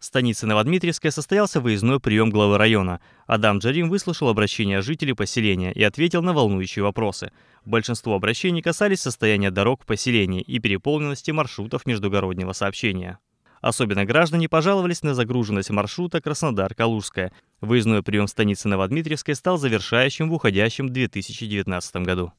станице Новодмитриевская состоялся выездной прием главы района. Адам Джарим выслушал обращения жителей поселения и ответил на волнующие вопросы. Большинство обращений касались состояния дорог в поселении и переполненности маршрутов междугороднего сообщения. Особенно граждане пожаловались на загруженность маршрута Краснодар-Калужская. Выездной прием в станице Новодмитриевской стал завершающим в уходящем 2019 году.